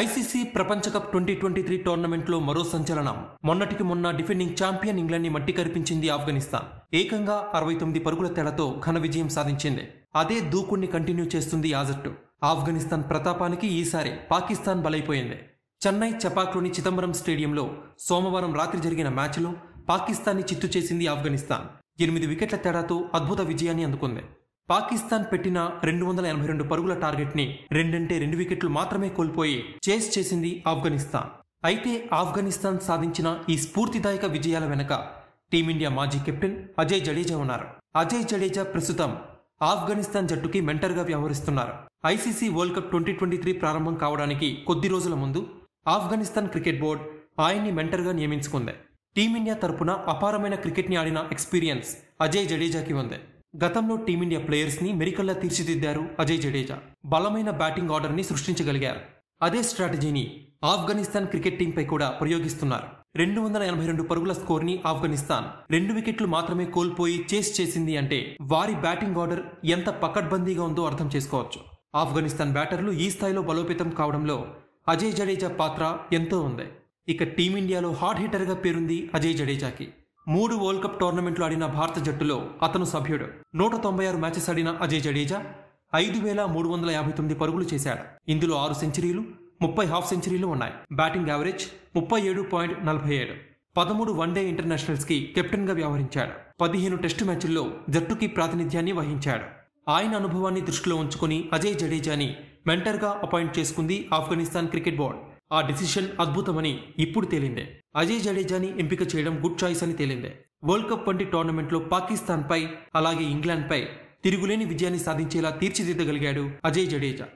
ICC ప్రపంచ cup twenty twenty three టోర్నమెంట్లో మరో సంచలనం మొన్నటికి మొన్న డిఫెండింగ్ ఛాంపియన్ ఇంగ్లాండ్ని మట్టి కరిపించింది ఆఫ్ఘనిస్తాన్ ఏకంగా అరవై తొమ్మిది పరుగుల తేడాతో ఘన విజయం సాధించింది అదే దూకుణ్ణి కంటిన్యూ చేస్తుంది ఆజట్టు ఆఫ్ఘనిస్తాన్ ప్రతాపానికి ఈసారి పాకిస్తాన్ బలైపోయింది చెన్నై చపాక్లోని చిదంబరం స్టేడియంలో సోమవారం రాత్రి జరిగిన మ్యాచ్లో పాకిస్తాన్ని చిత్తు చేసింది ఆఫ్ఘనిస్తాన్ ఎనిమిది వికెట్ల తేడాతో అద్భుత విజయాన్ని అందుకుంది పాకిస్తాన్ పెట్టిన రెండు వందల ఎనభై రెండు పరుగుల టార్గెట్ని రెండంటే రెండు వికెట్లు మాత్రమే కోల్పోయి చేస్ చేసింది ఆఫ్ఘనిస్తాన్ అయితే ఆఫ్ఘనిస్తాన్ సాధించిన ఈ స్ఫూర్తిదాయక విజయాల వెనక టీమిండియా మాజీ కెప్టెన్ అజయ్ జడేజా ఉన్నారు అజయ్ జడేజా ప్రస్తుతం ఆఫ్ఘనిస్తాన్ జట్టుకి మెంటర్గా వ్యవహరిస్తున్నారు ICC world cup twenty twenty three ప్రారంభం కావడానికి కొద్ది రోజుల ముందు ఆఫ్ఘనిస్తాన్ క్రికెట్ బోర్డు ఆయన్ని మెంటర్గా నియమించుకుంది టీమిండియా తరపున అపారమైన క్రికెట్ని ఆడిన ఎక్స్పీరియన్స్ అజయ్ జడేజాకి ఉంది గతంలో టీమిండియా ప్లేయర్స్ని మెరికల్లా తీర్చిదిద్దారు అజయ్ జడేజా బలమైన బ్యాటింగ్ ఆర్డర్ని సృష్టించగలిగారు అదే స్ట్రాటజీని ఆఫ్ఘనిస్తాన్ క్రికెట్ పై కూడా ప్రయోగిస్తున్నారు రెండు వందల ఎనభై రెండు పరుగుల స్కోర్ని ఆఫ్ఘనిస్తాన్ రెండు వికెట్లు మాత్రమే కోల్పోయి చేస్ చేసింది అంటే వారి బ్యాటింగ్ ఆర్డర్ ఎంత పకడ్బందీగా ఉందో అర్థం చేసుకోవచ్చు ఆఫ్ఘనిస్తాన్ బ్యాటర్లు ఈ స్థాయిలో బలోపేతం కావడంలో అజయ్ జడేజా పాత్ర ఎంతో ఉంది ఇక టీమిండియాలో హాట్ హిట్టర్గా పేరుంది అజయ్ జడేజాకి మూడు వరల్డ్ కప్ టోర్నమెంట్లు ఆడిన భారత జట్టులో అతను సభ్యుడు నూట తొంభై ఆరు మ్యాచెస్ ఆడిన అజయ్ జడేజా ఐదు వేల మూడు వందల యాభై తొమ్మిది పరుగులు చేశాడు ఇందులో ఆరు సెంచరీలు ముప్పై హాఫ్ సెంచరీలు ఉన్నాయి బ్యాటింగ్ యావరేజ్ ముప్పై ఏడు పాయింట్ నలభై ఏడు పదమూడు వన్డే ఇంటర్నేషనల్స్కి కెప్టెన్గా వ్యవహరించాడు పదిహేను టెస్టు మ్యాచ్ల్లో జట్టుకి ప్రాతినిధ్యాన్ని వహించాడు ఆయన అనుభవాన్ని దృష్టిలో ఉంచుకుని అజయ్ జడేజాని మెంటర్గా అపాయింట్ చేసుకుంది ఆఫ్ఘనిస్తాన్ క్రికెట్ బోర్డు ఆ డిసిషన్ అద్భుతమని ఇప్పుడు తేలిందే అజయ్ జడేజాని ఎంపిక చేయడం గుడ్ చాయిస్ అని తేలిందే వరల్డ్ కప్ వంటి టోర్నమెంట్లో పాకిస్తాన్పై అలాగే ఇంగ్లాండ్పై తిరుగులేని విజయాన్ని సాధించేలా తీర్చిదిద్దగలిగాడు అజయ్ జడేజా